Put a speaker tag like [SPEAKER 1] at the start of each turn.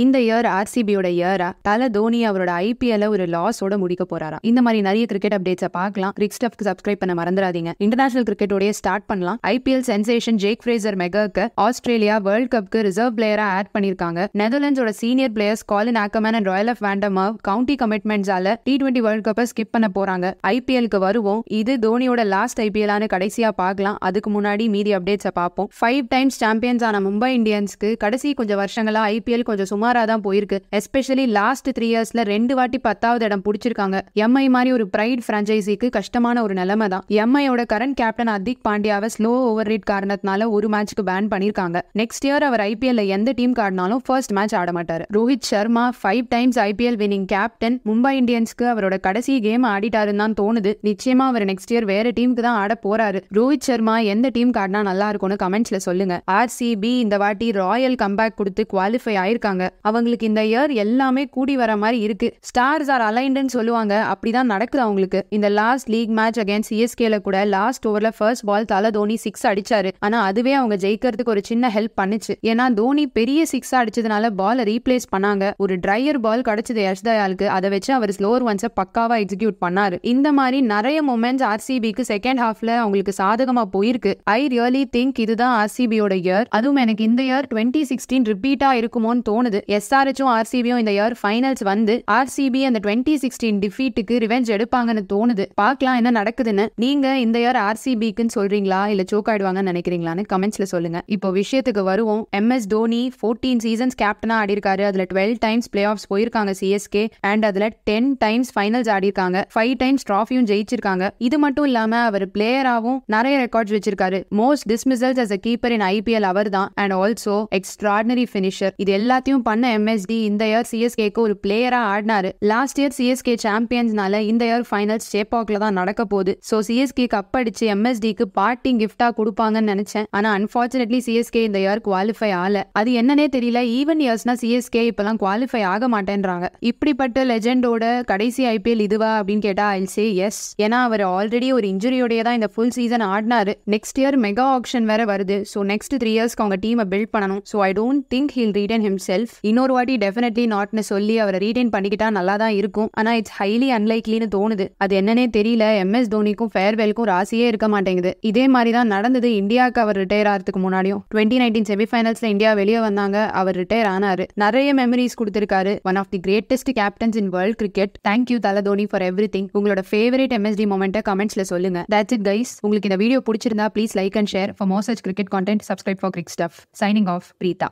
[SPEAKER 1] இந்த இயர் ஆர்சிபியோட இயரா தல தோனி அவரோட ஐபிஎல் ஒரு லாஸோட முடிக்க போறாரா இந்த மாதிரி நிறைய கிரிக்கெட் அப்டேட்ஸை பார்க்கலாம் கிரிக் சப்ஸ்கிரைப் பண்ண மறந்துடாதீங்க இன்டர்நேஷனல் கிரிக்கெட்டோடய ஸ்டார்ட் பண்ணலாம் ஐபிஎல் சென்சேஷன் ஜேக் ஃப்ரேசர் மெகாக்கு ஆஸ்திரேலியா வேர்ல்ட் கப்க்கு ரிசர்வ் பிளேயரா ஆட் பண்ணிருக்காங்க நெதர்லாண்ட்ஸோட senior players Colin Ackermann and Roelof van der Merwe county கமிட்மெண்ட்ஸால டி டுவெண்டி வேர்ல்ட் கப்பை ஸ்கிப் பண்ண போறாங்க ஐபிஎல்க்கு வருவோம் இது தோனியோட லாஸ்ட் ஐபிஎல்லானு கடைசியா பார்க்கலாம் அதுக்கு முன்னாடி மீதி அப்டேட்ஸை பார்ப்போம் ஃபைவ் டைம்ஸ் சாம்பியன்ஸ் ஆன மும்பை இந்தியன்ஸ்க்கு கடைசி கொஞ்சம் வருஷங்களா ஐபிஎல் கொஞ்சம் சுமாராக தான் போயிருக்கு எஸ்பெஷலி லாஸ்ட் த்ரீ இயர்ஸ்ல ரெண்டு வாட்டி பத்தாவது இடம் பிடிச்சிருக்காங்க எம்ஐ மாதிரி ஒரு பிரைட் பிரான்ச்சைசிக்கு கஷ்டமான ஒரு நிலைமை தான் எம்ஐயோட கரண்ட் கேப்டன் அதிக் பாண்டியாவை ஸ்லோ ஓவர் ரேட் காரணத்தினால ஒரு மேட்ச்க்கு பேன் பண்ணிருக்காங்க நெக்ஸ்ட் இயர் அவர் ஐபிஎல்ல எந்த டீம் காடினாலும் ஃபர்ஸ்ட் மேட்ச் ஆட மாட்டார் Rohit Sharma five times IPL winning captain Mumbai இந்தியன்ஸ்க்கு அவரோட கடைசி கேம் ஆடிட்டாருன்னு தான் தோணுது நிச்சயமா அவர் நெக்ஸ்ட் இயர் வேற டீமுக்கு தான் ஆட போறாரு ரோஹித் சர்மா எந்த டீம் காட்டினா நல்லா இருக்கும்னு கமெண்ட்ஸ்ல சொல்லுங்க ஆர்சிபி இந்த வாட்டி ராயல் கம்பேக் கொடுத்து குவாலிஃபை ஆயிருக்காங்க அவங்களுக்கு இந்த இயர் எல்லாமே கூடி வர மாதிரி இருக்கு ஸ்டார்ஸ் ஆர் அலைன்டுன்னு சொல்லுவாங்க அப்படிதான் நடக்குது அவங்களுக்கு இந்த லாஸ்ட் லீக் மேட்ச் அகேன் சிஎஸ்கேல கூட லாஸ்ட் ஓவர்ல ஃபர்ஸ்ட் பால் தலை தோனி சிக்ஸ் அடிச்சாரு ஆனா அதுவே அவங்க ஜெயிக்கிறதுக்கு ஒரு சின்ன ஹெல்ப் பண்ணுச்சு ஏன்னா தோனி பெரிய சிக்ஸ் அடிச்சதுனால பால் ரீப்ளேஸ் பண்ணாங்க ஒரு ட்ரையர் பால் கிடைச்சது யஷ்தயாலுக்கு அதை வச்சு அவர் ஸ்லோர் ஒன்ஸை பக்காவா எக்ஸிக்யூட் பண்ணாரு இந்த மாதிரி நிறைய மூமெண்ட்ஸ் ஆர்சிபிக்கு செகண்ட் ஹாஃப்ல அவங்களுக்கு சாதகமா போயிருக்கு ஐ ரியலி திங்க் இதுதான் ஆர்சிபியோட இயர் அதுவும் எனக்கு இந்த இயர் டுவெண்ட்டி சிக்ஸ்டீன் ரிப்பீட்டா இருக்குமோன்னு தோணுது எஸ்ஆர்ஹெச்சும் ஆர்சிபியும் இந்த இயர் ஃபைனல்ஸ் வந்து ஆர்சிபி அந்த டுவெண்ட்டி சிக்ஸ்டீன் டிஃபீட்டுக்கு ரிவெஞ்ச் எடுப்பாங்கன்னு தோணுது பார்க்கலாம் என்ன நடக்குதுன்னு நீங்க இந்த இயர் ஆர்சிபிக்குன்னு சொல்றீங்களா இல்ல சோக் ஆயிடுவாங்கன்னு நினைக்கிறீங்களான்னு கமெண்ட்ஸ்ல சொல்லுங்க இப்போ விஷயத்துக்கு வருவோம் M S Dhoni fourteen seasons கேப்டனா ஆடிருக்காரு அதுல டுவெல் டைம்ஸ் பிளே ஆஃப்ஸ் போயிருக்காங்க சிஎஸ்கே அண்ட் அதுல டென் டைம்ஸ் ஃபைனல்ஸ் ஆடிருக்காங்க ஃபைவ் டைம்ஸ் ட்ராஃபியும் ஜெயிச்சிருக்காங்க இது மட்டும் இல்லாம அவர் பிளேயராகவும் நிறைய ரெக்கார்ட்ஸ் வச்சிருக்காரு most dismissals as a keeper in IPL அவர் தான் அண்ட் ஆல்சோ எக்ஸ்ட்ராடினரி பினிஷர் இது எல்லாத்தையும் பண்ண எம்எஸ்டி இந்த இயர் சிஎஸ்கேக்கு ஒரு பிளேயரா ஆடினாரு லாஸ்ட் இயர் சிஎஸ்கே சாம்பியன்ஸ்னால இந்த இயர் ஃபைனல்ஸ் சேப்பாக்ல தான் நடக்க போகுது ஸோ சிஎஸ்கே கப் அடிச்சு எம்எஸ்டிக்கு பார்ட்டி கிஃப்டா கொடுப்பாங்கன்னு நினைச்சேன் ஆனா அன்பார்ச்சுனேட்லி சிஎஸ்கே இந்த இயர் குவாலிஃபை ஆல அது என்னன்னே தெரியல ஈவன் இயர்ஸ்னா சிஎஸ்கே இப்பெல்லாம் குவாலிஃபை ஆக மாட்டேன்றாங்க இப்படிப்பட்ட லெஜெண்டோட கடைசி ஐபிஎல் இதுவா அப்படின்னு கேட்டா ஐ எஸ் ஏன்னா அவர் ஆல்ரெடி ஒரு இன்ஜுரியோடைய தான் இந்த ஃபுல் சீசன் ஆடினாரு நெக்ஸ்ட் இயர் மெகா ஆப்ஷன் வேற வருது ஸோ நெக்ஸ்ட் த்ரீ இயர்ஸ்க்கு அவங்க டீமை பில்ட் பண்ணணும் so I don't think he'll read and himself இன்னொரு வாட்டி டெஃபினெட்லி நாட்னு சொல்லி அவரை ரீடைன் பண்ணிக்கிட்டா நல்லா தான் இருக்கும் ஆனால் இட்ஸ் ஹைலி அன்லைக்லின்னு தோணுது அது என்னன்னே தெரியல எம்எஸ் தோனிக்கும் ஃபேர்வெல்க்கும் ராசியே இருக்க மாட்டேங்குது இதே மாதிரி தான் நடந்தது இந்தியாவுக்கு அவர் ரிட்டையர் ஆகிறதுக்கு முன்னாடியும் டுவெண்ட்டி நைன்டீன் செமிஃபைனல்ஸ்ல இந்தியா வெளியே வந்தாங்க அவர் ரிட்டையர் ஆனாரு நிறைய மெமரிஸ் கொடுத்திருக்காரு one of the greatest captains in world cricket thank you Thala Dhoni for everything உங்களோட ஃபேவரட் எம்எஸ்டி மொமெண்ட்டை கமெண்ட்ஸ்ல சொல்லுங்க தட்ஸ் இட் கைஸ் உங்களுக்கு இந்த வீடியோ பிடிச்சிருந்தா please like and share for more such cricket content subscribe for Cric Stuff signing off Preetha